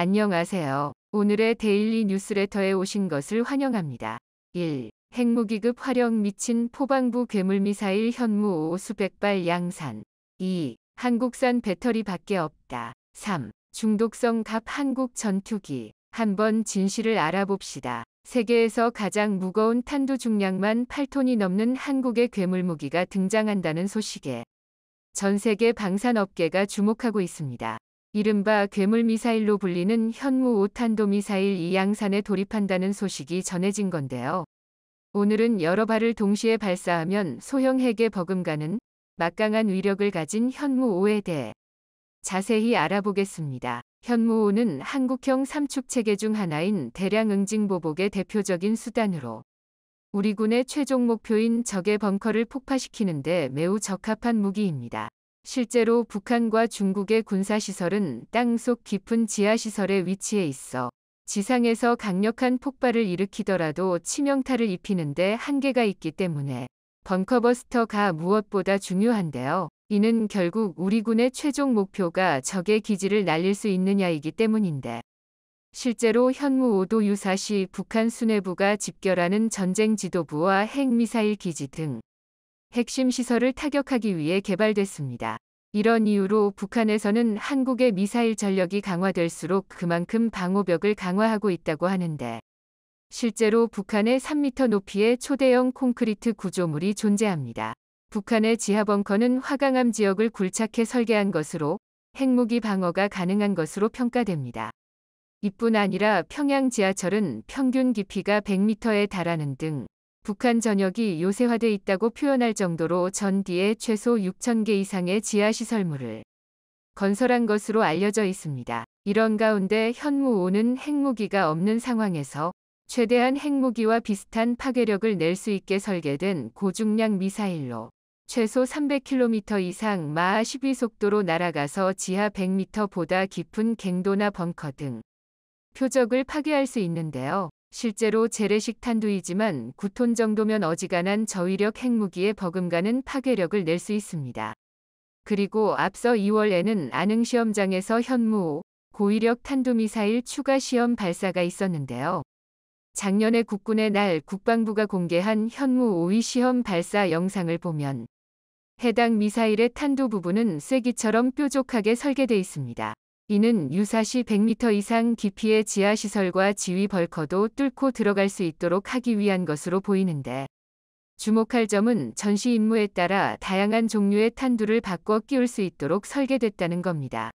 안녕하세요. 오늘의 데일리 뉴스레터에 오신 것을 환영합니다. 1. 핵무기급 활용 미친 포방부 괴물미사일 현무 5 수백발 양산 2. 한국산 배터리밖에 없다. 3. 중독성 갑 한국 전투기 한번 진실을 알아봅시다. 세계에서 가장 무거운 탄두 중량만 8톤이 넘는 한국의 괴물무기가 등장한다는 소식에 전 세계 방산업계가 주목하고 있습니다. 이른바 괴물 미사일로 불리는 현무 5탄도 미사일 이양산에 돌입한다는 소식이 전해진 건데요. 오늘은 여러 발을 동시에 발사하면 소형 핵의 버금가는 막강한 위력을 가진 현무 5에 대해 자세히 알아보겠습니다. 현무 5는 한국형 삼축 체계 중 하나인 대량 응징 보복의 대표적인 수단으로 우리 군의 최종 목표인 적의 벙커를 폭파시키는데 매우 적합한 무기입니다. 실제로 북한과 중국의 군사시설은 땅 속 깊은 지하시설에 위치해 있어 지상에서 강력한 폭발을 일으키더라도 치명타를 입히는데 한계가 있기 때문에 벙커버스터가 무엇보다 중요한데요. 이는 결국 우리 군의 최종 목표가 적의 기지를 날릴 수 있느냐이기 때문인데 실제로 현무 5도 유사 시 북한 수뇌부가 집결하는 전쟁 지도부와 핵미사일 기지 등 핵심 시설을 타격하기 위해 개발됐습니다. 이런 이유로 북한에서는 한국의 미사일 전력이 강화될수록 그만큼 방호벽을 강화하고 있다고 하는데 실제로 북한의 3m 높이의 초대형 콘크리트 구조물이 존재합니다. 북한의 지하 벙커는 화강암 지역을 굴착해 설계한 것으로 핵무기 방어가 가능한 것으로 평가됩니다. 이뿐 아니라 평양 지하철은 평균 깊이가 100m에 달하는 등 북한 전역이 요새화돼 있다고 표현할 정도로 전뒤에 최소 6,000개 이상의 지하시설물을 건설한 것으로 알려져 있습니다. 이런 가운데 현무호는 핵무기가 없는 상황에서 최대한 핵무기와 비슷한 파괴력을 낼 수 있게 설계된 고중량 미사일로 최소 300km 이상 마하 12 속도로 날아가서 지하 100m보다 깊은 갱도나 벙커 등 표적을 파괴할 수 있는데요. 실제로 재래식 탄두이지만 9톤 정도면 어지간한 저위력 핵무기에 버금가는 파괴력을 낼 수 있습니다. 그리고 앞서 2월에는 안흥 시험장에서 현무 고위력 탄두미사일 추가 시험 발사가 있었는데요. 작년에 국군의 날 국방부가 공개한 현무 5위 시험 발사 영상을 보면 해당 미사일의 탄두 부분은 쐐기처럼 뾰족하게 설계돼 있습니다. 이는 유사시 100m 이상 깊이의 지하시설과 지휘 벌커도 뚫고 들어갈 수 있도록 하기 위한 것으로 보이는데 주목할 점은 전시 임무에 따라 다양한 종류의 탄두를 바꿔 끼울 수 있도록 설계됐다는 겁니다.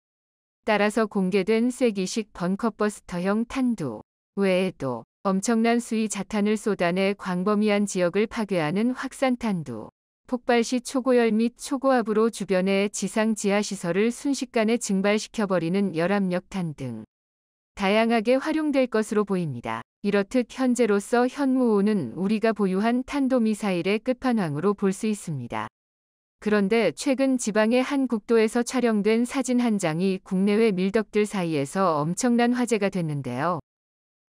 따라서 공개된 쐐기식 벙커버스터형 탄두 외에도 엄청난 수위 자탄을 쏟아내 광범위한 지역을 파괴하는 확산탄두 폭발 시 초고열 및 초고압으로 주변의 지상 지하시설을 순식간에 증발시켜버리는 열압력탄 등 다양하게 활용될 것으로 보입니다. 이렇듯 현재로서 현무호는 우리가 보유한 탄도미사일의 끝판왕으로 볼 수 있습니다. 그런데 최근 지방의 한 국도에서 촬영된 사진 한 장이 국내외 밀덕들 사이에서 엄청난 화제가 됐는데요.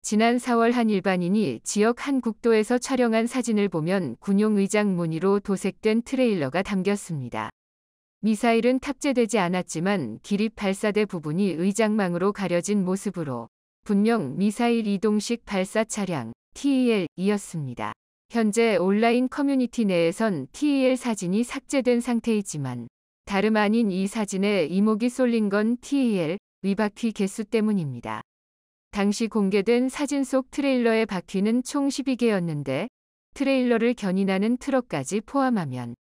지난 4월 한 일반인이 지역 한 국도에서 촬영한 사진을 보면 군용 의장 무늬로 도색된 트레일러가 담겼습니다. 미사일은 탑재되지 않았지만 기립 발사대 부분이 의장망으로 가려진 모습으로 분명 미사일 이동식 발사 차량 TEL이었습니다. 현재 온라인 커뮤니티 내에선 TEL 사진이 삭제된 상태이지만 다름 아닌 이 사진에 이목이 쏠린 건 TEL 위바퀴 개수 때문입니다. 당시 공개된 사진 속 트레일러의 바퀴는 총 12개였는데 트레일러를 견인하는 트럭까지 포함하면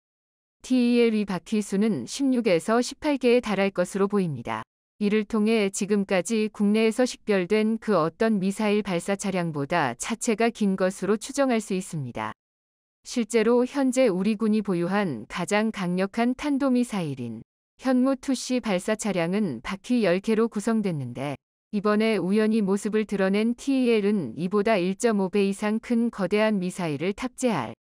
TEL의 바퀴 수는 16에서 18개에 달할 것으로 보입니다. 이를 통해 지금까지 국내에서 식별된 그 어떤 미사일 발사 차량보다 차체가 긴 것으로 추정할 수 있습니다. 실제로 현재 우리 군이 보유한 가장 강력한 탄도미사일인 현무 2C 발사 차량은 바퀴 10개로 구성됐는데 이번에 우연히 모습을 드러낸 TEL은 이보다 1.5배 이상 큰 거대한 미사일을 탑재할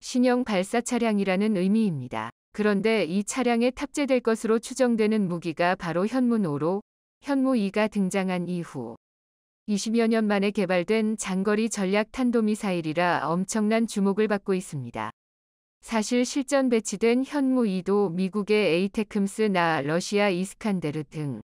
신형 발사 차량이라는 의미입니다. 그런데 이 차량에 탑재될 것으로 추정되는 무기가 바로 현무5로 현무2가 등장한 이후 20여 년 만에 개발된 장거리 전략 탄도미사일이라 엄청난 주목을 받고 있습니다. 사실 실전 배치된 현무2도 미국의 에이테큼스나 러시아 이스칸데르 등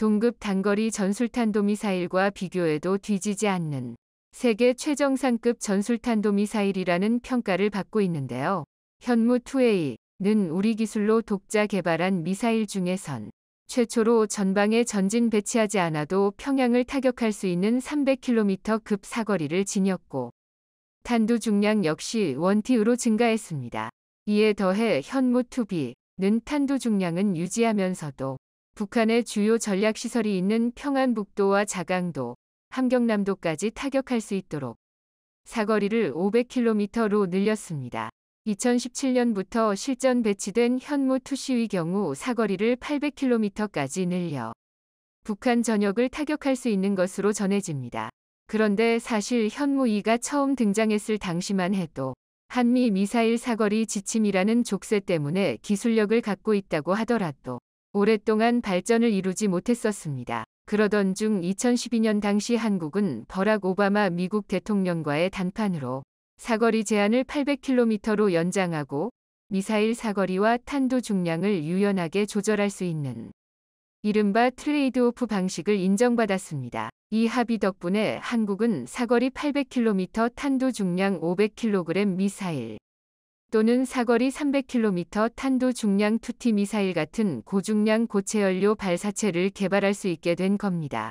동급 단거리 전술탄도미사일과 비교해도 뒤지지 않는 세계 최정상급 전술탄도미사일이라는 평가를 받고 있는데요. 현무2A는 우리 기술로 독자 개발한 미사일 중에선 최초로 전방에 전진 배치하지 않아도 평양을 타격할 수 있는 300km 급 사거리를 지녔고 탄두 중량 역시 원티으로 증가했습니다. 이에 더해 현무2B는 탄두 중량은 유지하면서도 북한의 주요 전략시설이 있는 평안북도와 자강도, 함경남도까지 타격할 수 있도록 사거리를 500km로 늘렸습니다. 2017년부터 실전 배치된 현무 투시의 경우 사거리를 800km까지 늘려 북한 전역을 타격할 수 있는 것으로 전해집니다. 그런데 사실 현무 2가 처음 등장했을 당시만 해도 한미 미사일 사거리 지침이라는 족쇄 때문에 기술력을 갖고 있다고 하더라도 오랫동안 발전을 이루지 못했었습니다. 그러던 중 2012년 당시 한국은 버락 오바마 미국 대통령과의 단판으로 사거리 제한을 800km로 연장하고 미사일 사거리와 탄두 중량을 유연하게 조절할 수 있는 이른바 트레이드오프 방식을 인정받았습니다. 이 합의 덕분에 한국은 사거리 800km 탄두 중량 500kg 미사일, 또는 사거리 300km 탄도 중량 투티 미사일 같은 고중량 고체연료 발사체를 개발할 수 있게 된 겁니다.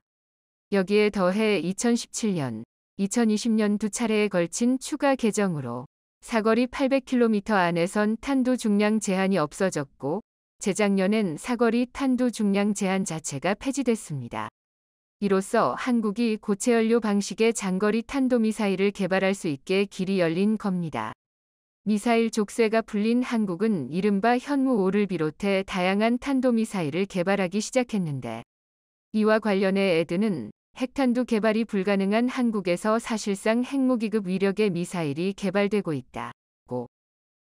여기에 더해 2017년, 2020년 두 차례에 걸친 추가 개정으로 사거리 800km 안에선 탄도 중량 제한이 없어졌고 재작년엔 사거리 탄도 중량 제한 자체가 폐지됐습니다. 이로써 한국이 고체연료 방식의 장거리 탄도미사일을 개발할 수 있게 길이 열린 겁니다. 미사일 족쇄가 불린 한국은 이른바 현무5를 비롯해 다양한 탄도미사일을 개발하기 시작했는데 이와 관련해 에드는 핵탄두 개발이 불가능한 한국에서 사실상 핵무기급 위력의 미사일이 개발되고 있다고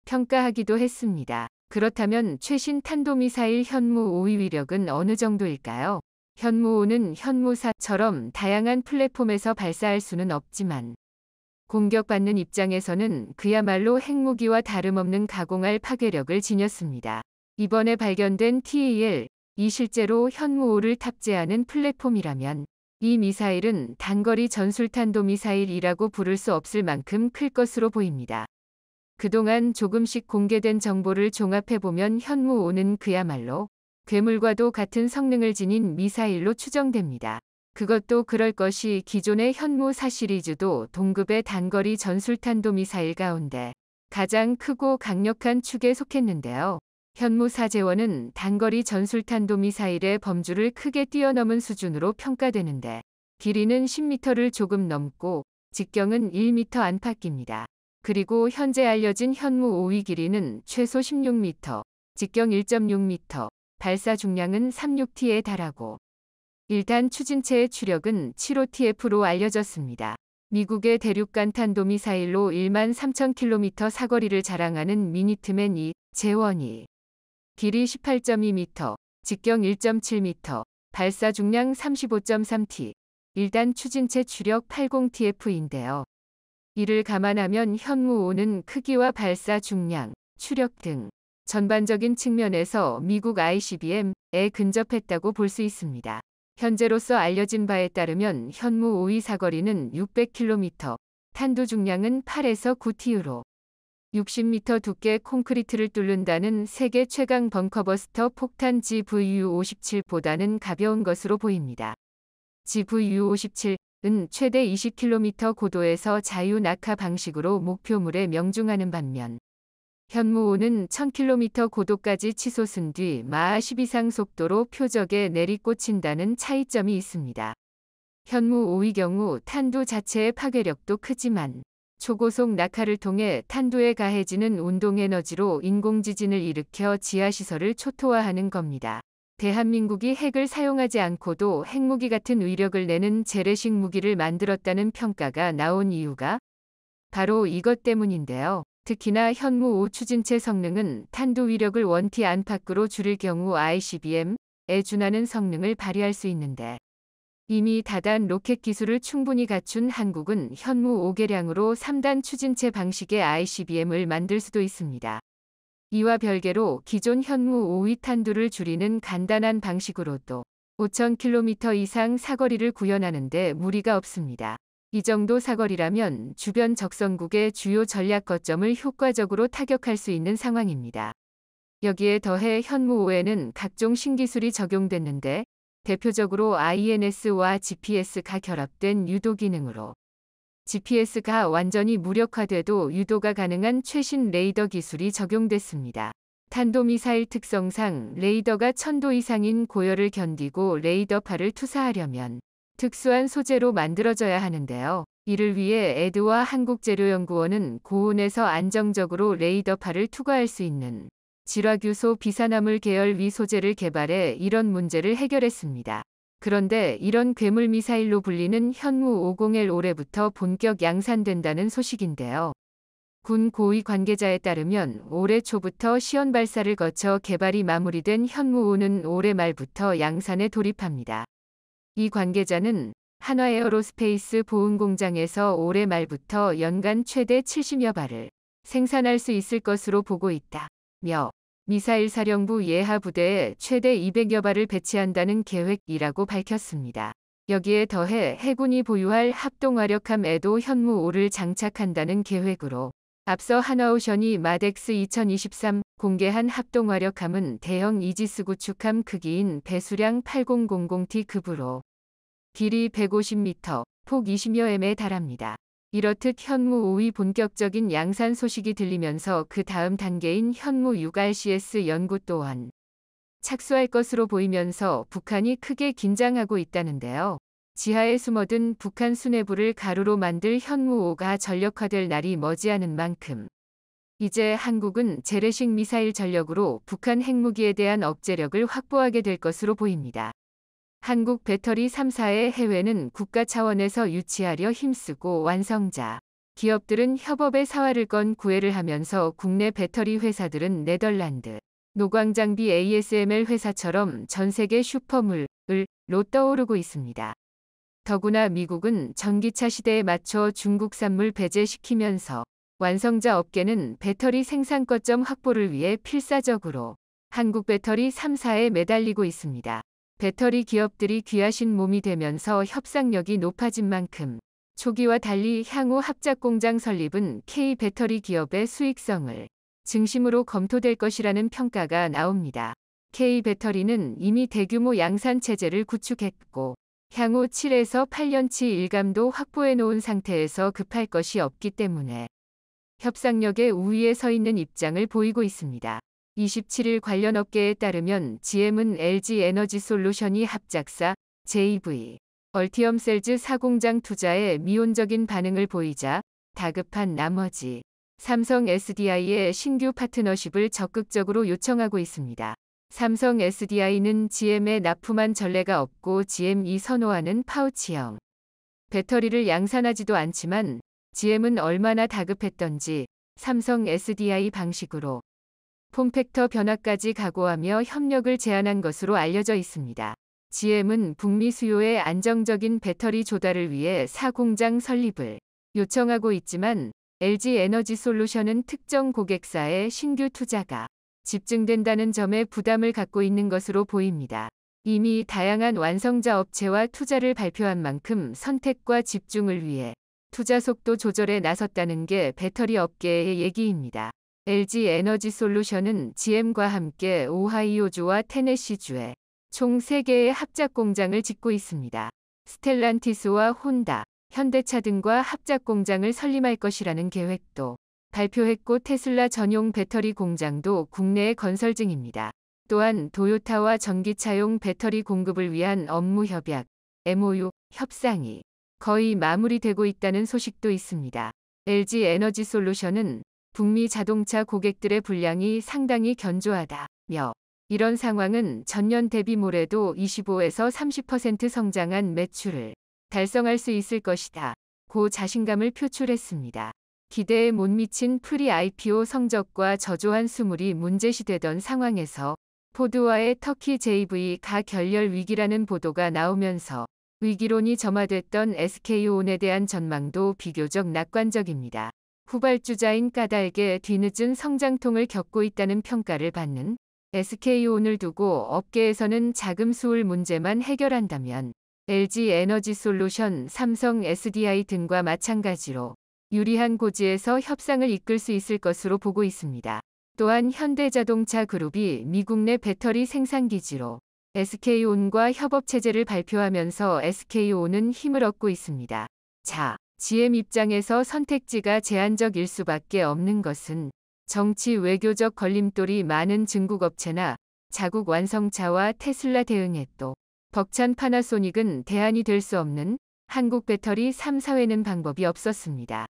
평가하기도 했습니다. 그렇다면 최신 탄도미사일 현무5의 위력은 어느 정도일까요? 현무5는 현무4처럼 다양한 플랫폼에서 발사할 수는 없지만 공격받는 입장에서는 그야말로 핵무기와 다름없는 가공할 파괴력을 지녔습니다. 이번에 발견된 TAL, 이 실제로 현무호를 탑재하는 플랫폼이라면 이 미사일은 단거리 전술탄도 미사일이라고 부를 수 없을 만큼 클 것으로 보입니다. 그동안 조금씩 공개된 정보를 종합해보면 현무호는 그야말로 괴물과도 같은 성능을 지닌 미사일로 추정됩니다. 그것도 그럴 것이 기존의 현무 사시리즈도 동급의 단거리 전술탄도 미사일 가운데 가장 크고 강력한 축에 속했는데요. 현무 사재원은 단거리 전술탄도 미사일의 범주를 크게 뛰어넘은 수준으로 평가되는데 길이는 10m를 조금 넘고 직경은 1m 안팎입니다. 그리고 현재 알려진 현무 5위 길이는 최소 16m, 직경 1.6m, 발사 중량은 36T에 달하고 일단 추진체의 추력은 7OTF로 알려졌습니다. 미국의 대륙간 탄도미사일로 1만 3천 킬로미터 사거리를 자랑하는 미니트맨 이 재원이 길이 18.2m, 직경 1.7m, 발사 중량 35.3T, 일단 추진체 추력 80TF인데요. 이를 감안하면 현무호는 크기와 발사 중량, 추력 등 전반적인 측면에서 미국 ICBM에 근접했다고 볼 수 있습니다. 현재로서 알려진 바에 따르면 현무 오이 사거리는 600km, 탄두 중량은 8에서 9T유로, 60m 두께 콘크리트를 뚫는다는 세계 최강 벙커버스터 폭탄 GVU-57보다는 가벼운 것으로 보입니다. GVU-57은 최대 20km 고도에서 자유 낙하 방식으로 목표물에 명중하는 반면 현무호는 1000km 고도까지 치솟은 뒤 마하 10 이상 속도로 표적에 내리꽂힌다는 차이점이 있습니다. 현무5의 경우 탄두 자체의 파괴력도 크지만 초고속 낙하를 통해 탄두에 가해지는 운동에너지로 인공지진을 일으켜 지하시설을 초토화하는 겁니다. 대한민국이 핵을 사용하지 않고도 핵무기 같은 위력을 내는 재래식 무기를 만들었다는 평가가 나온 이유가 바로 이것 때문인데요. 특히나 현무 5추진체 성능은 탄두 위력을 원티 안팎으로 줄일 경우 ICBM에 준하는 성능을 발휘할 수 있는데 이미 다단 로켓 기술을 충분히 갖춘 한국은 현무 5개량으로 3단 추진체 방식의 ICBM을 만들 수도 있습니다. 이와 별개로 기존 현무 5위 탄두를 줄이는 간단한 방식으로도 5,000km 이상 사거리를 구현하는데 무리가 없습니다. 이 정도 사거리라면 주변 적성국의 주요 전략 거점을 효과적으로 타격할 수 있는 상황입니다. 여기에 더해 현무호에는 각종 신기술이 적용됐는데 대표적으로 INS와 GPS가 결합된 유도 기능으로 GPS가 완전히 무력화돼도 유도가 가능한 최신 레이더 기술이 적용됐습니다. 탄도미사일 특성상 레이더가 1 0 0 0도 이상인 고열을 견디고 레이더파를 투사하려면 특수한 소재로 만들어져야 하는데요. 이를 위해 에드와 한국재료연구원은 고온에서 안정적으로 레이더파를 투과할 수 있는 질화규소 비산화물 계열 위소재를 개발해 이런 문제를 해결했습니다. 그런데 이런 괴물 미사일로 불리는 현무 50L 올해부터 본격 양산된다는 소식인데요. 군 고위 관계자에 따르면 올해 초부터 시연 발사를 거쳐 개발이 마무리된 현무 5는 올해 말부터 양산에 돌입합니다. 이 관계자는 한화에어로스페이스 보훈공장에서 올해 말부터 연간 최대 70여 발을 생산할 수 있을 것으로 보고 있다. 며 미사일 사령부 예하 부대에 최대 200여 발을 배치한다는 계획이라고 밝혔습니다. 여기에 더해 해군이 보유할 합동화력함 에도 현무 5를 장착한다는 계획으로 앞서 한화오션이 마덱스 2023 공개한 합동화력함은 대형 이지스 구축함 크기인 배수량 8000T 급으로 길이 150m, 폭 20여M에 달합니다. 이렇듯 현무 5위 본격적인 양산 소식이 들리면서 그 다음 단계인 현무 6RCS 연구 또한 착수할 것으로 보이면서 북한이 크게 긴장하고 있다는데요. 지하에 숨어든 북한 수뇌부를 가루로 만들 현무 5가 전력화될 날이 머지않은 만큼 이제 한국은 재래식 미사일 전력으로 북한 핵무기에 대한 억제력을 확보하게 될 것으로 보입니다. 한국 배터리 3사의 해외는 국가 차원에서 유치하려 힘쓰고 완성자, 기업들은 협업의 사활을 건 구애를 하면서 국내 배터리 회사들은 네덜란드, 노광장비 ASML 회사처럼 전 세계 슈퍼물을 로 떠오르고 있습니다. 더구나 미국은 전기차 시대에 맞춰 중국산물 배제시키면서 완성자 업계는 배터리 생산 거점 확보를 위해 필사적으로 한국 배터리 3사에 매달리고 있습니다. 배터리 기업들이 귀하신 몸이 되면서 협상력이 높아진 만큼 초기와 달리 향후 합작 공장 설립은 K 배터리 기업의 수익성을 중심으로 검토될 것이라는 평가가 나옵니다. K 배터리는 이미 대규모 양산 체제를 구축했고 향후 7에서 8년치 일감도 확보해 놓은 상태에서 급할 것이 없기 때문에 협상력의 우위에 서 있는 입장을 보이고 있습니다. 27일 관련 업계에 따르면 GM은 LG 에너지 솔루션이 합작사 JV 얼티엄 셀즈 사공장 투자에 미온적인 반응을 보이자 다급한 나머지 삼성 SDI의 신규 파트너십을 적극적으로 요청하고 있습니다. 삼성 SDI는 GM에 납품한 전례가 없고 GM이 선호하는 파우치형 배터리를 양산하지도 않지만 GM은 얼마나 다급했던지 삼성 SDI 방식으로 폼팩터 변화까지 각오하며 협력을 제안한 것으로 알려져 있습니다. GM은 북미 수요의 안정적인 배터리 조달을 위해 사공장 설립을 요청하고 있지만 LG 에너지 솔루션은 특정 고객사의 신규 투자가 집중된다는 점에 부담을 갖고 있는 것으로 보입니다. 이미 다양한 완성자 업체와 투자를 발표한 만큼 선택과 집중을 위해 투자 속도 조절에 나섰다는 게 배터리 업계의 얘기입니다. LG 에너지 솔루션은 GM과 함께 오하이오주와 테네시주에 총 3개의 합작 공장을 짓고 있습니다. 스텔란티스와 혼다, 현대차 등과 합작 공장을 설립할 것이라는 계획도 발표했고 테슬라 전용 배터리 공장도 국내에 건설 중입니다. 또한 도요타와 전기차용 배터리 공급을 위한 업무 협약, MOU, 협상이 거의 마무리되고 있다는 소식도 있습니다. LG 에너지 솔루션은 북미 자동차 고객들의 분량이 상당히 견조하다며 이런 상황은 전년 대비 모래도 25에서 30% 성장한 매출을 달성할 수 있을 것이다. 고 자신감을 표출했습니다. 기대에 못 미친 프리 IPO 성적과 저조한 수물이 문제시 되던 상황에서 포드와의 터키 JV가 결렬 위기라는 보도가 나오면서 위기론이 점화됐던 SK온에 대한 전망도 비교적 낙관적입니다. 후발주자인 까닭에 뒤늦은 성장통을 겪고 있다는 평가를 받는 SK온을 두고 업계에서는 자금 수울 문제만 해결한다면 LG 에너지 솔루션, 삼성 SDI 등과 마찬가지로 유리한 고지에서 협상을 이끌 수 있을 것으로 보고 있습니다. 또한 현대자동차 그룹이 미국 내 배터리 생산기지로 SK온과 협업 체제를 발표하면서 SK온은 힘을 얻고 있습니다. 자, GM 입장에서 선택지가 제한적일 수밖에 없는 것은 정치 외교적 걸림돌이 많은 중국업체나 자국 완성차와 테슬라 대응에 또 벅찬 파나소닉은 대안이 될 수 없는 한국 배터리 3사회는 방법이 없었습니다.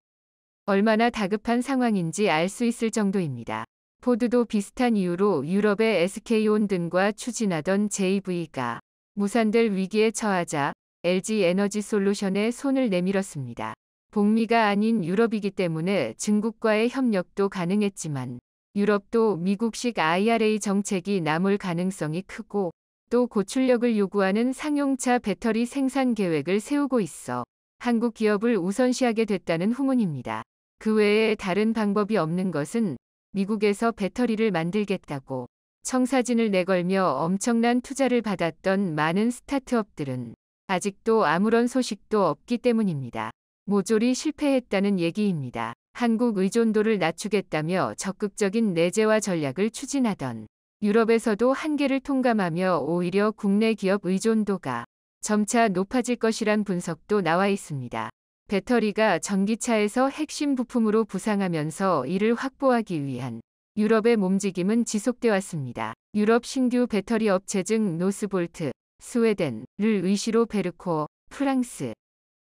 얼마나 다급한 상황인지 알 수 있을 정도입니다. 포드도 비슷한 이유로 유럽의 SK온 등과 추진하던 JV가 무산될 위기에 처하자 LG 에너지 솔루션에 손을 내밀었습니다. 북미가 아닌 유럽이기 때문에 중국과의 협력도 가능했지만 유럽도 미국식 IRA 정책이 남을 가능성이 크고 또 고출력을 요구하는 상용차 배터리 생산 계획을 세우고 있어 한국 기업을 우선시하게 됐다는 후문입니다. 그 외에 다른 방법이 없는 것은 미국에서 배터리를 만들겠다고 청사진을 내걸며 엄청난 투자를 받았던 많은 스타트업들은 아직도 아무런 소식도 없기 때문입니다. 모조리 실패했다는 얘기입니다. 한국 의존도를 낮추겠다며 적극적인 내재화 전략을 추진하던 유럽에서도 한계를 통감하며 오히려 국내 기업 의존도가 점차 높아질 것이란 분석도 나와 있습니다. 배터리가 전기차에서 핵심 부품으로 부상하면서 이를 확보하기 위한 유럽의 몸지임은 지속돼 왔습니다. 유럽 신규 배터리 업체 중 노스볼트, 스웨덴을 의시로 베르코, 프랑스,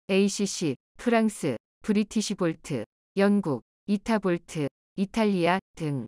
ACC, 프랑스, 브리티시볼트, 영국, 이타볼트, 이탈리아 등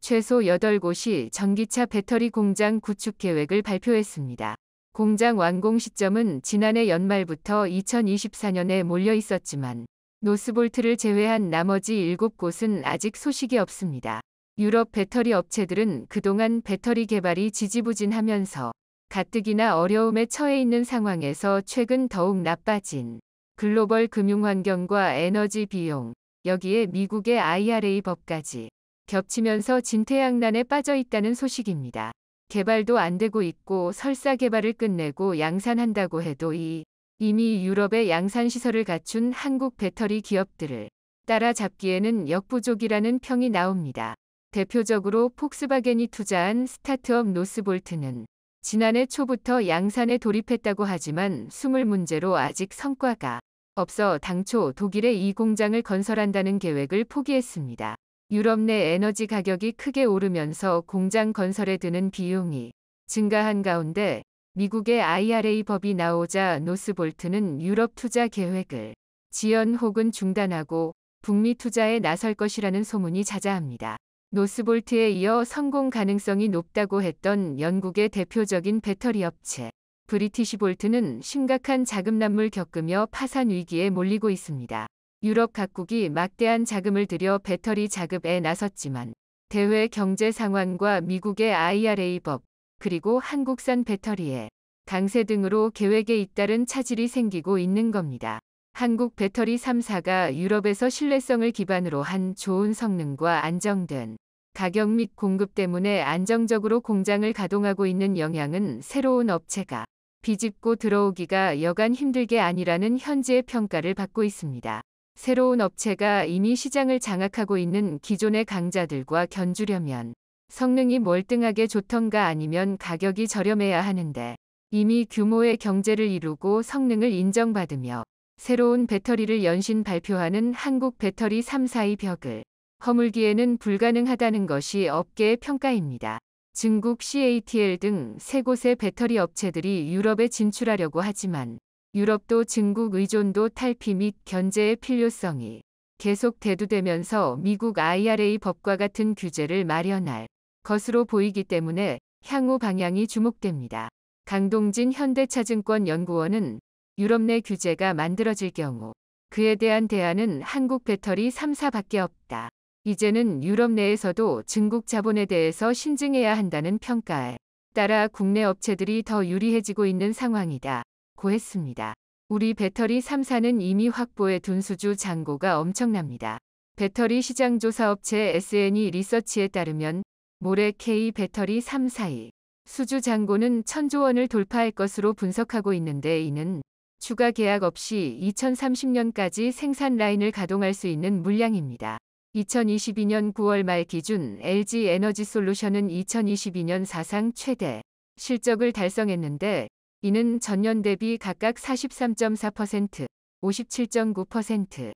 최소 8곳이 전기차 배터리 공장 구축 계획을 발표했습니다. 공장 완공 시점은 지난해 연말부터 2024년에 몰려 있었지만 노스볼트를 제외한 나머지 7곳은 아직 소식이 없습니다. 유럽 배터리 업체들은 그동안 배터리 개발이 지지부진하면서 가뜩이나 어려움에 처해 있는 상황에서 최근 더욱 나빠진 글로벌 금융 환경과 에너지 비용, 여기에 미국의 IRA 법까지 겹치면서 진퇴양난에 빠져 있다는 소식입니다. 개발도 안 되고 있고 설사 개발을 끝내고 양산한다고 해도 이 이미 유럽의 양산 시설을 갖춘 한국 배터리 기업들을 따라잡기에는 역부족이라는 평이 나옵니다. 대표적으로 폭스바겐이 투자한 스타트업 노스볼트는 지난해 초부터 양산에 돌입했다고 하지만 숨을 문제로 아직 성과가 없어 당초 독일에 이 공장을 건설한다는 계획을 포기했습니다. 유럽 내 에너지 가격이 크게 오르면서 공장 건설에 드는 비용이 증가한 가운데 미국의 IRA 법이 나오자 노스볼트는 유럽 투자 계획을 지연 혹은 중단하고 북미 투자에 나설 것이라는 소문이 자자합니다. 노스볼트에 이어 성공 가능성이 높다고 했던 영국의 대표적인 배터리 업체 브리티시볼트는 심각한 자금난물 겪으며 파산 위기에 몰리고 있습니다. 유럽 각국이 막대한 자금을 들여 배터리 자급에 나섰지만 대외 경제 상황과 미국의 IRA 법 그리고 한국산 배터리에 강세 등으로 계획에 잇따른 차질이 생기고 있는 겁니다. 한국 배터리 3사가 유럽에서 신뢰성을 기반으로 한 좋은 성능과 안정된 가격 및 공급 때문에 안정적으로 공장을 가동하고 있는 영향은 새로운 업체가 비집고 들어오기가 여간 힘들게 아니라는 현재의 평가를 받고 있습니다. 새로운 업체가 이미 시장을 장악하고 있는 기존의 강자들과 견주려면 성능이 멀등하게 좋던가 아니면 가격이 저렴해야 하는데 이미 규모의 경제를 이루고 성능을 인정받으며 새로운 배터리를 연신 발표하는 한국 배터리 3사의 벽을 허물기에는 불가능하다는 것이 업계의 평가입니다. 중국 CATL 등 세 곳의 배터리 업체들이 유럽에 진출하려고 하지만 유럽도 중국 의존도 탈피 및 견제의 필요성이 계속 대두되면서 미국 IRA 법과 같은 규제를 마련할 것으로 보이기 때문에 향후 방향이 주목됩니다. 강동진 현대차증권 연구원은 유럽 내 규제가 만들어질 경우 그에 대한 대안은 한국 배터리 3사밖에 없다. 이제는 유럽 내에서도 중국 자본에 대해서 신증해야 한다는 평가에 따라 국내 업체들이 더 유리해지고 있는 상황이다. 고했습니다. 우리 배터리 3사는 이미 확보해 둔 수주 잔고가 엄청납니다. 배터리 시장 조사 업체 SNE 리서치에 따르면 모레 K 배터리 342 수주 잔고는 1 0 0 0조 원을 돌파할 것으로 분석하고 있는데 이는 추가 계약 없이 2030년까지 생산 라인을 가동할 수 있는 물량입니다. 2022년 9월 말 기준 LG 에너지 솔루션은 2022년 사상 최대 실적을 달성했는데 이는 전년 대비 각각 43.4%, 57.9%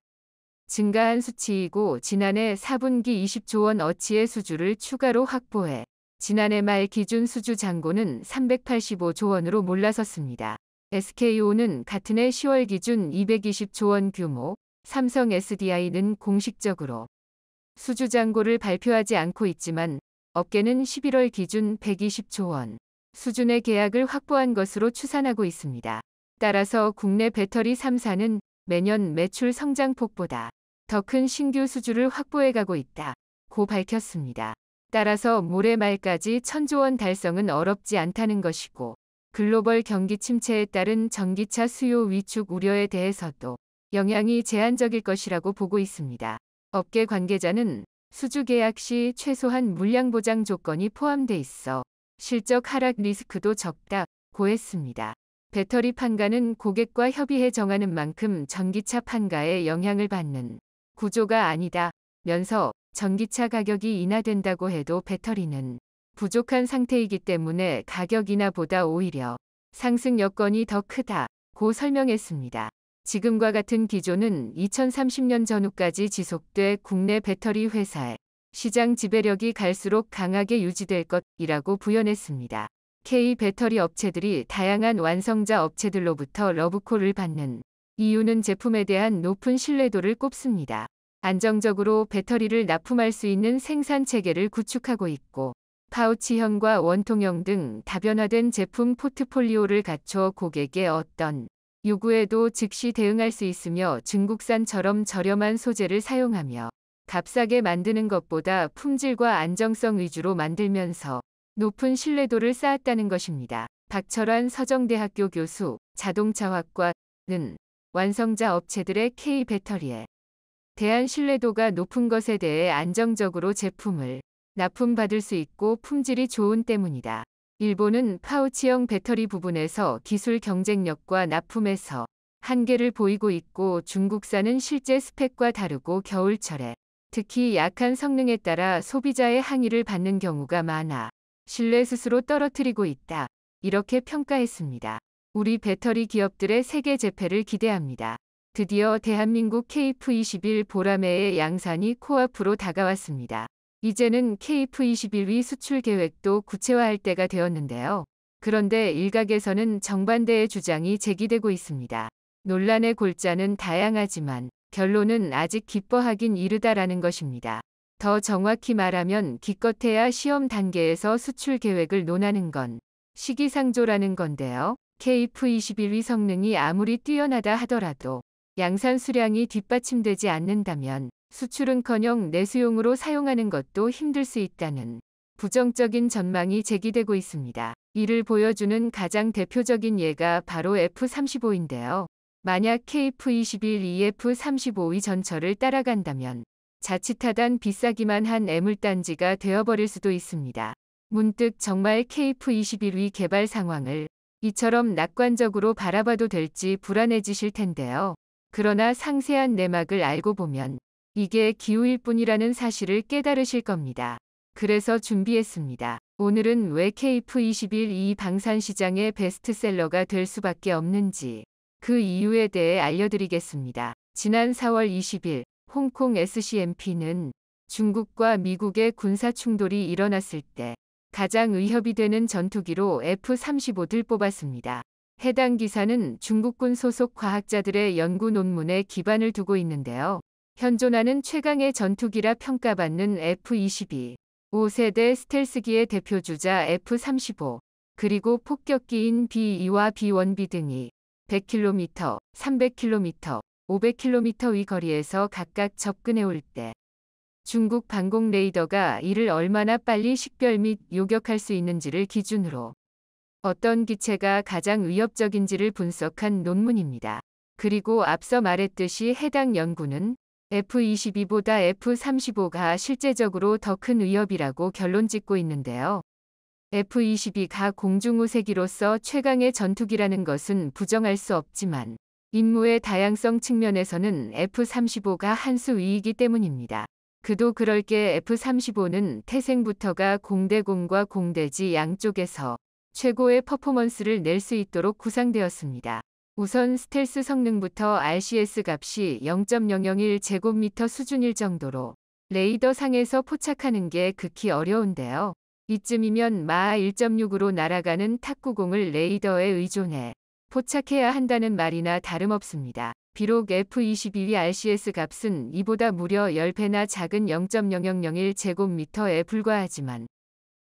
증가한 수치이고 지난해 4분기 20조 원 어치의 수주를 추가로 확보해 지난해 말 기준 수주 잔고는 385조 원으로 몰라섰습니다. SKO는 같은 해 10월 기준 220조 원 규모, 삼성 SDI는 공식적으로 수주 잔고를 발표하지 않고 있지만 업계는 11월 기준 120조 원, 수준의 계약을 확보한 것으로 추산하고 있습니다. 따라서 국내 배터리 3사는 매년 매출 성장폭보다 더 큰 신규 수주를 확보해가고 있다. 고 밝혔습니다. 따라서 모레 말까지 천조 원 달성은 어렵지 않다는 것이고 글로벌 경기 침체에 따른 전기차 수요 위축 우려에 대해서도 영향이 제한적일 것이라고 보고 있습니다. 업계 관계자는 수주 계약 시 최소한 물량 보장 조건이 포함돼 있어 실적 하락 리스크도 적다 고했습니다. 배터리 판가는 고객과 협의해 정하는 만큼 전기차 판가에 영향을 받는 구조가 아니다 면서 전기차 가격이 인하된다고 해도 배터리는 부족한 상태이기 때문에 가격 인하보다 오히려 상승 여건이 더 크다 고 설명했습니다. 지금과 같은 기조는 2030년 전후까지 지속돼 국내 배터리 회사에 시장 지배력이 갈수록 강하게 유지될 것이라고 부연했습니다. K 배터리 업체들이 다양한 완성자 업체들로부터 러브콜을 받는 이유는 제품에 대한 높은 신뢰도를 꼽습니다. 안정적으로 배터리를 납품할 수 있는 생산 체계를 구축하고 있고 파우치형과 원통형 등 다변화된 제품 포트폴리오를 갖춰 고객의 어떤 요구에도 즉시 대응할 수 있으며 중국산처럼 저렴한 소재를 사용하며 값싸게 만드는 것보다 품질과 안정성 위주로 만들면서 높은 신뢰도를 쌓았다는 것입니다. 박철환 서정대학교 교수 자동차학과는 완성자 업체들의 K 배터리에 대한 신뢰도가 높은 것에 대해 안정적으로 제품을 납품받을 수 있고 품질이 좋은 때문이다. 일본은 파우치형 배터리 부분에서 기술 경쟁력과 납품에서 한계를 보이고 있고 중국산은 실제 스펙과 다르고 겨울철에 특히 약한 성능에 따라 소비자의 항의를 받는 경우가 많아 신뢰 스스로 떨어뜨리고 있다. 이렇게 평가했습니다. 우리 배터리 기업들의 세계 재패를 기대합니다. 드디어 대한민국 KF21 보라매의 양산이 코앞으로 다가왔습니다. 이제는 KF21위 수출 계획도 구체화할 때가 되었는데요. 그런데 일각에서는 정반대의 주장이 제기되고 있습니다. 논란의 골자는 다양하지만 결론은 아직 기뻐하긴 이르다라는 것입니다. 더 정확히 말하면 기껏해야 시험 단계에서 수출 계획을 논하는 건 시기상조라는 건데요. KF-21위 성능이 아무리 뛰어나다 하더라도 양산 수량이 뒷받침되지 않는다면 수출은커녕 내수용으로 사용하는 것도 힘들 수 있다는 부정적인 전망이 제기되고 있습니다. 이를 보여주는 가장 대표적인 예가 바로 F-35인데요. 만약 KF-21, EF-35의 전철을 따라간다면 자칫하단 비싸기만 한 애물단지가 되어버릴 수도 있습니다. 문득 정말 KF-21의 개발 상황을 이처럼 낙관적으로 바라봐도 될지 불안해지실 텐데요. 그러나 상세한 내막을 알고 보면 이게 기후일 뿐이라는 사실을 깨달으실 겁니다. 그래서 준비했습니다. 오늘은 왜 KF-21이 방산시장의 베스트셀러가 될 수밖에 없는지 그 이유에 대해 알려드리겠습니다. 지난 4월 20일 홍콩 SCMP는 중국과 미국의 군사 충돌이 일어났을 때 가장 의협이 되는 전투기로 F-35를 뽑았습니다. 해당 기사는 중국군 소속 과학자들의 연구 논문에 기반을 두고 있는데요. 현존하는 최강의 전투기라 평가받는 F-22, 5세대 스텔스기의 대표주자 F-35, 그리고 폭격기인 B-2와 B-1B 등이 100km, 300km, 500km 위 거리에서 각각 접근해 올 때 중국 방공 레이더가 이를 얼마나 빨리 식별 및 요격할 수 있는지를 기준으로 어떤 기체가 가장 위협적인지를 분석한 논문입니다. 그리고 앞서 말했듯이 해당 연구는 F-22보다 F-35가 실제적으로 더 큰 위협이라고 결론 짓고 있는데요. F-22가 공중우세기로서 최강의 전투기라는 것은 부정할 수 없지만 임무의 다양성 측면에서는 F-35가 한수 위이기 때문입니다. 그도 그럴 게 F-35는 태생부터가 공대공과 공대지 양쪽에서 최고의 퍼포먼스를 낼 수 있도록 구상되었습니다. 우선 스텔스 성능부터 RCS 값이 0.001 제곱미터 수준일 정도로 레이더 상에서 포착하는 게 극히 어려운데요. 이쯤이면 마하 1.6으로 날아가는 탁구공을 레이더에 의존해 포착해야 한다는 말이나 다름없습니다. 비록 F-22의 RCS 값은 이보다 무려 10배나 작은 0.0001제곱미터에 불과하지만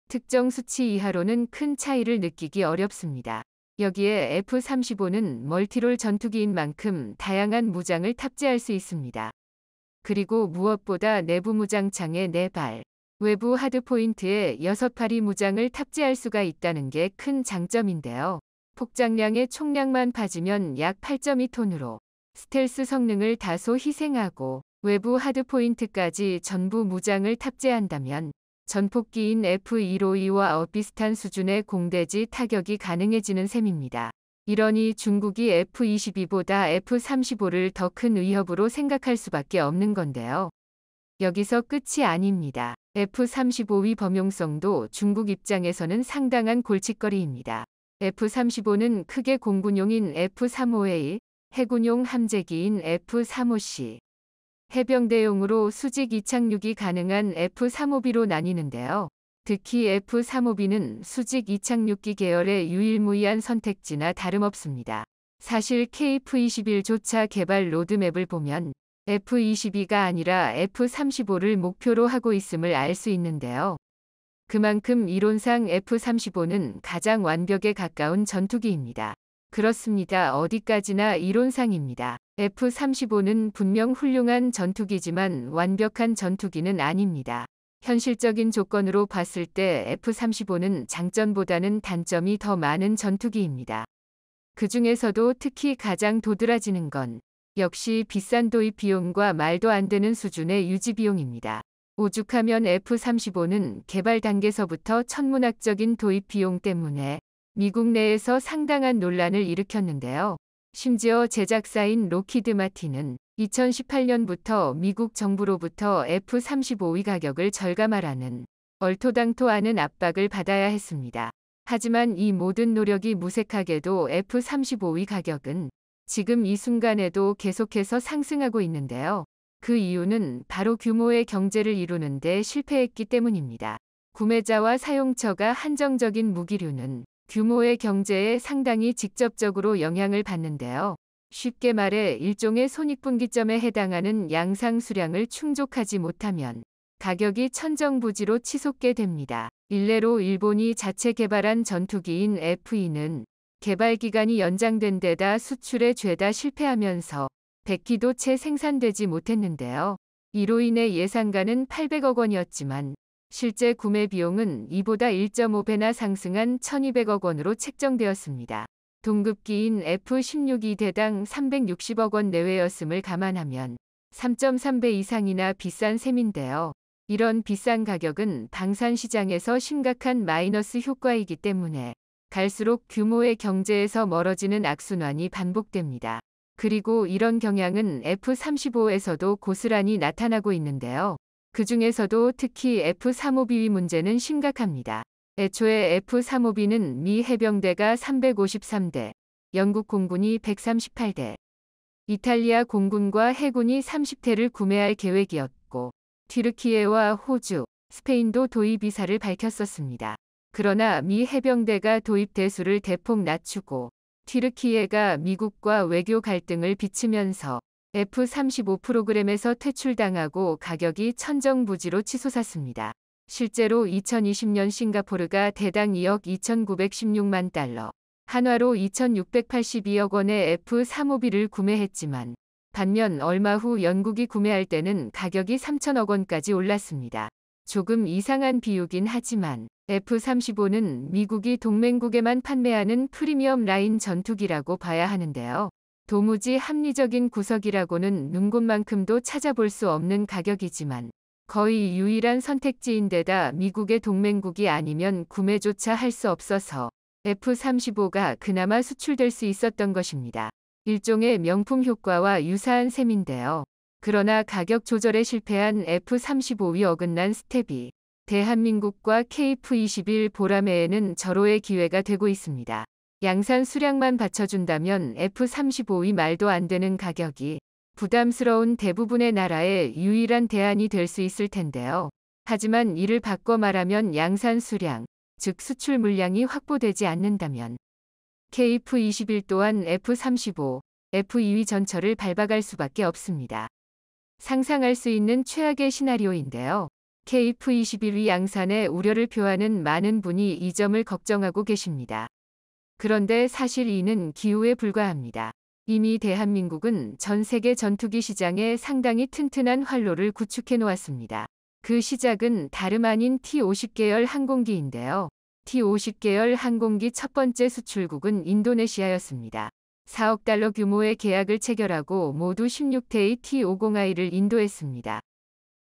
특정 수치 이하로는 큰 차이를 느끼기 어렵습니다. 여기에 F-35는 멀티롤 전투기인 만큼 다양한 무장을 탑재할 수 있습니다. 그리고 무엇보다 내부 무장창의 내발 네 외부 하드포인트에 6파리 무장을 탑재할 수가 있다는 게 큰 장점인데요. 폭장량의 총량만 파지면 약 8.2톤으로 스텔스 성능을 다소 희생하고 외부 하드포인트까지 전부 무장을 탑재한다면 전폭기인 F-152와 엇비슷한 수준의 공대지 타격이 가능해지는 셈입니다. 이러니 중국이 F-22보다 F-35를 더 큰 위협으로 생각할 수밖에 없는 건데요. 여기서 끝이 아닙니다. F-35의 범용성도 중국 입장에서는 상당한 골칫거리입니다. F-35는 크게 공군용인 F-35A, 해군용 함재기인 F-35C, 해병대용으로 수직 이착륙이 가능한 F-35B로 나뉘는데요. 특히 F-35B는 수직 이착륙기 계열의 유일무이한 선택지나 다름없습니다. 사실 KF-21조차 개발 로드맵을 보면 F-22가 아니라 F-35를 목표로 하고 있음을 알 수 있는데요. 그만큼 이론상 F-35는 가장 완벽에 가까운 전투기입니다. 그렇습니다. 어디까지나 이론상입니다. F-35는 분명 훌륭한 전투기지만 완벽한 전투기는 아닙니다. 현실적인 조건으로 봤을 때 F-35는 장점보다는 단점이 더 많은 전투기입니다. 그 중에서도 특히 가장 도드라지는 건 역시 비싼 도입 비용과 말도 안 되는 수준의 유지 비용입니다. 오죽하면 F-35는 개발 단계서부터 천문학적인 도입 비용 때문에 미국 내에서 상당한 논란을 일으켰는데요. 심지어 제작사인 로키드 마틴은 2018년부터 미국 정부로부터 F-35의 가격을 절감하라는 얼토당토 않은 압박을 받아야 했습니다. 하지만 이 모든 노력이 무색하게도 F-35의 가격은 지금 이 순간에도 계속해서 상승하고 있는데요. 그 이유는 바로 규모의 경제를 이루는데 실패했기 때문입니다. 구매자와 사용처가 한정적인 무기류는 규모의 경제에 상당히 직접적으로 영향을 받는데요. 쉽게 말해 일종의 손익분기점에 해당하는 양상 수량을 충족하지 못하면 가격이 천정부지로 치솟게 됩니다. 일례로 일본이 자체 개발한 전투기인 f e 는 개발 기간이 연장된 데다 수출에 죄다 실패하면서 100기도 채 생산되지 못했는데요. 이로 인해 예상가는 800억 원이었지만 실제 구매 비용은 이보다 1.5배나 상승한 1200억 원으로 책정되었습니다. 동급기인 F-16이 대당 360억 원 내외였음을 감안하면 3.3배 이상이나 비싼 셈인데요. 이런 비싼 가격은 방산 시장에서 심각한 마이너스 효과이기 때문에 갈수록 규모의 경제에서 멀어지는 악순환이 반복됩니다. 그리고 이런 경향은 F-35에서도 고스란히 나타나고 있는데요. 그 중에서도 특히 F-35B 문제는 심각합니다. 애초에 F-35B는 미 해병대가 353대, 영국 공군이 138대, 이탈리아 공군과 해군이 30대를 구매할 계획이었고, 튀르키예와 호주, 스페인도 도입 이사를 밝혔었습니다. 그러나 미 해병대가 도입 대수를 대폭 낮추고 티르키예가 미국과 외교 갈등을 비치면서 F-35 프로그램에서 퇴출당하고 가격이 천정부지로 치솟았습니다. 실제로 2020년 싱가포르가 대당 2억 2,916만 달러, 한화로 2,682억 원의 F-35B를 구매했지만 반면 얼마 후 영국이 구매할 때는 가격이 3천억 원까지 올랐습니다. 조금 이상한 비유긴 하지만 F-35는 미국이 동맹국에만 판매하는 프리미엄 라인 전투기라고 봐야 하는데요. 도무지 합리적인 구석이라고는 눈곱만큼도 찾아볼 수 없는 가격이지만 거의 유일한 선택지인데다 미국의 동맹국이 아니면 구매조차 할 수 없어서 F-35가 그나마 수출될 수 있었던 것입니다. 일종의 명품 효과와 유사한 셈인데요. 그러나 가격 조절에 실패한 F-35위 어긋난 스텝이 대한민국과 KF-21 보람매에는 절호의 기회가 되고 있습니다. 양산 수량만 받쳐준다면 F-35이 말도 안 되는 가격이 부담스러운 대부분의 나라의 유일한 대안이 될 수 있을 텐데요. 하지만 이를 바꿔 말하면 양산 수량, 즉 수출 물량이 확보되지 않는다면 KF-21 또한 F-35, F-22 전철을 밟아갈 수밖에 없습니다. 상상할 수 있는 최악의 시나리오인데요. KF-21위 양산의 우려를 표하는 많은 분이 이 점을 걱정하고 계십니다. 그런데 사실 이는 기우에 불과합니다. 이미 대한민국은 전 세계 전투기 시장에 상당히 튼튼한 활로를 구축해 놓았습니다. 그 시작은 다름 아닌 T-50 계열 항공기인데요. T-50 계열 항공기 첫 번째 수출국은 인도네시아였습니다. 4억 달러 규모의 계약을 체결하고 모두 16대의 T-50i를 인도했습니다.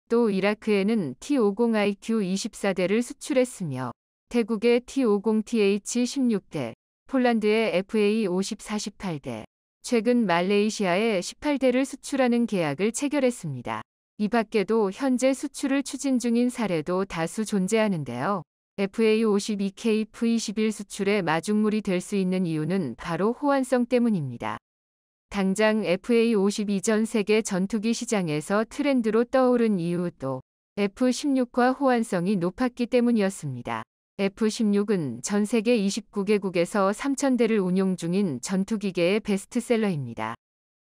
또 이라크에는 T-50IQ-24대를 수출했으며 태국의 T-50TH-16대, 폴란드의 FA-50-48대, 최근 말레이시아에 18대를 수출하는 계약을 체결했습니다. 이 밖에도 현재 수출을 추진 중인 사례도 다수 존재하는데요. FA52K F21 수출의 마중물이 될 수 있는 이유는 바로 호환성 때문입니다. 당장 FA52 전 세계 전투기 시장에서 트렌드로 떠오른 이유 도 F16과 호환성이 높았기 때문이었습니다. F16은 전 세계 29개국에서 3,000대를 운용 중인 전투기계의 베스트셀러입니다.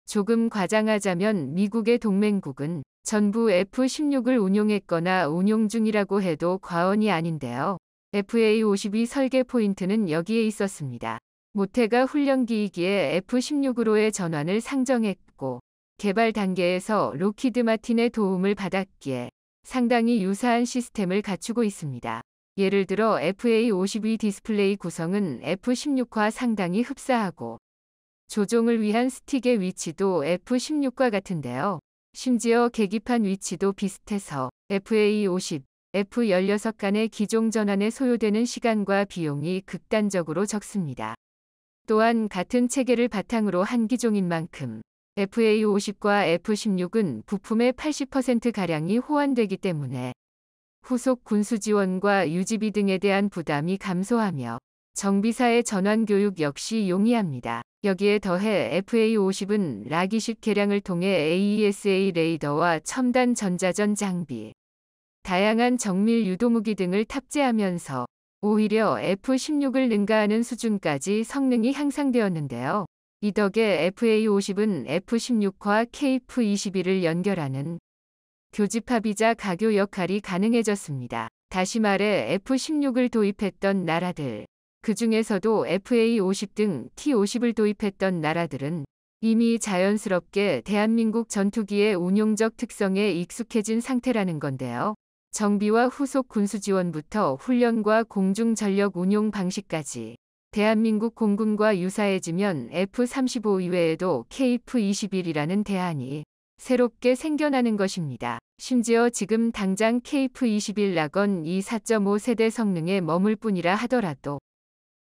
조금 과장하자면 미국의 동맹국은 전부 F-16을 운용했거나 운용 중이라고 해도 과언이 아닌데요. FA-52 설계 포인트는 여기에 있었습니다. 모태가 훈련기이기에 F-16으로의 전환을 상정했고 개발 단계에서 로키드 마틴의 도움을 받았기에 상당히 유사한 시스템을 갖추고 있습니다. 예를 들어 FA52 디스플레이 구성은 F16과 상당히 흡사하고 조종을 위한 스틱의 위치도 F16과 같은데요. 심지어 계기판 위치도 비슷해서 FA50, F16간의 기종 전환에 소요되는 시간과 비용이 극단적으로 적습니다. 또한 같은 체계를 바탕으로 한 기종인 만큼 FA50과 F16은 부품의 80%가량이 호환되기 때문에 후속 군수 지원과 유지비 등에 대한 부담이 감소하며 정비사의 전환 교육 역시 용이합니다. 여기에 더해 FA50은 라기식 개량을 통해 AESA e 레이더와 첨단 전자전 장비, 다양한 정밀 유도무기 등을 탑재하면서 오히려 F-16을 능가하는 수준까지 성능이 향상되었는데요. 이 덕에 FA-50은 F-16과 KF-21을 연결하는 교집합이자 가교 역할이 가능해졌습니다. 다시 말해 F-16을 도입했던 나라들, 그 중에서도 FA50 등 T50을 도입했던 나라들은 이미 자연스럽게 대한민국 전투기의 운용적 특성에 익숙해진 상태라는 건데요. 정비와 후속 군수 지원부터 훈련과 공중 전력 운용 방식까지 대한민국 공군과 유사해지면 F-35 이외에도 KF-21이라는 대안이 새롭게 생겨나는 것입니다. 심지어 지금 당장 KF-21 낙원 이4.5 세대 성능에 머물 뿐이라 하더라도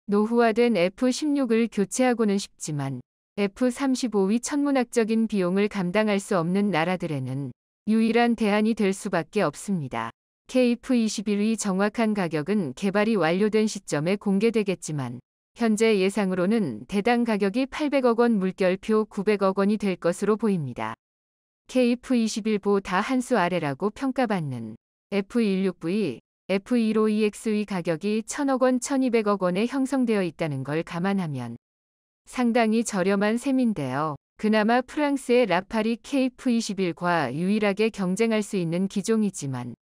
노후화된 F-16을 교체하고는 싶지만 F-35의 천문학적인 비용을 감당할 수 없는 나라들에는 유일한 대안이 될 수밖에 없습니다. KF-21의 정확한 가격은 개발이 완료된 시점에 공개되겠지만 현재 예상으로는 대당 가격이 800억 원 물결표 900억 원이 될 것으로 보입니다. KF-21보다 한 수 아래라고 평가받는 F-16V f 1 5 e x 의 가격이 1,000억 원, 1,200억 원에 형성되어 있다는 걸 감안하면 상당히 저렴한 셈인데요. 그나마 프랑스의 라파리 KF-21과 유일하게 경쟁할 수 있는 기종이지만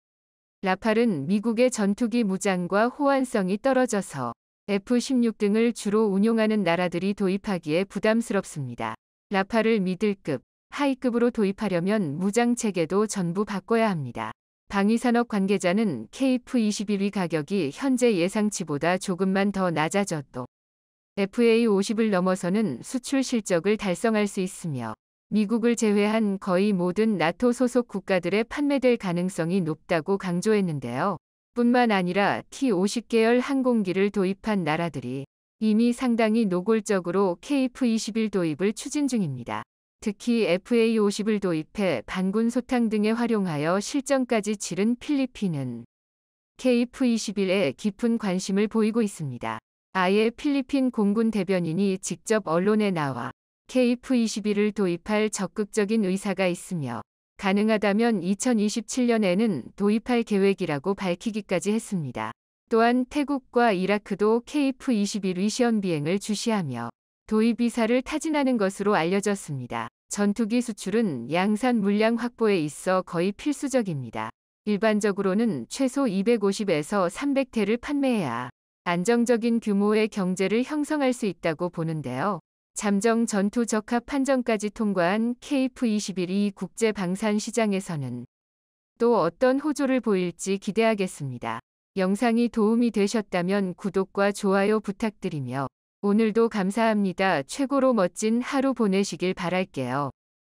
라팔은 미국의 전투기 무장과 호환성이 떨어져서 F-16 등을 주로 운용하는 나라들이 도입하기에 부담스럽습니다. 라팔을 미들급, 하이급으로 도입하려면 무장 체계도 전부 바꿔야 합니다. 방위산업 관계자는 KF-21의 가격이 현재 예상치보다 조금만 더낮아졌도 FA-50을 넘어서는 수출 실적을 달성할 수 있으며 미국을 제외한 거의 모든 나토 소속 국가들의 판매될 가능성이 높다고 강조했는데요. 뿐만 아니라 T-50 계열 항공기를 도입한 나라들이 이미 상당히 노골적으로 KF-21 도입을 추진 중입니다. 특히 FA50을 도입해 반군 소탕 등에 활용하여 실전까지 치른 필리핀은 KF-21에 깊은 관심을 보이고 있습니다. 아예 필리핀 공군 대변인이 직접 언론에 나와 KF-21을 도입할 적극적인 의사가 있으며 가능하다면 2027년에는 도입할 계획이라고 밝히기까지 했습니다. 또한 태국과 이라크도 KF-21 위시언 비행을 주시하며 도입이사를 타진하는 것으로 알려졌습니다. 전투기 수출은 양산 물량 확보에 있어 거의 필수적입니다. 일반적으로는 최소 250에서 300대를 판매해야 안정적인 규모의 경제를 형성할 수 있다고 보는데요. 잠정 전투 적합 판정까지 통과한 KF-21이 국제 방산 시장에서는 또 어떤 호조를 보일지 기대하겠습니다. 영상이 도움이 되셨다면 구독과 좋아요 부탁드리며 오늘도 감사합니다. 최고로 멋진 하루 보내시길 바랄게요.